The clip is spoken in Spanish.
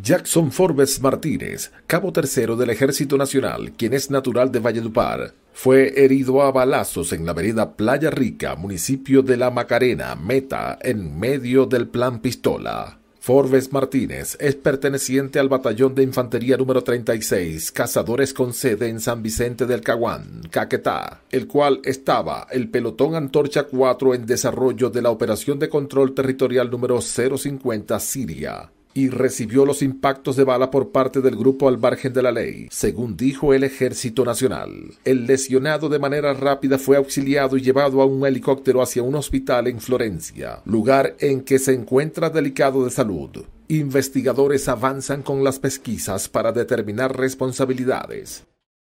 Jackson Forbes Martínez, cabo tercero del Ejército Nacional, quien es natural de Valledupar, fue herido a balazos en la vereda Playa Rica, municipio de La Macarena, Meta, en medio del plan Pistola. Forbes Martínez es perteneciente al Batallón de Infantería número 36, cazadores con sede en San Vicente del Caguán, Caquetá, el cual estaba el pelotón Antorcha 4 en desarrollo de la operación de control territorial número 050 Siria y recibió los impactos de bala por parte del grupo al margen de la ley, según dijo el Ejército Nacional. El lesionado de manera rápida fue auxiliado y llevado a un helicóptero hacia un hospital en Florencia, lugar en que se encuentra delicado de salud. Investigadores avanzan con las pesquisas para determinar responsabilidades.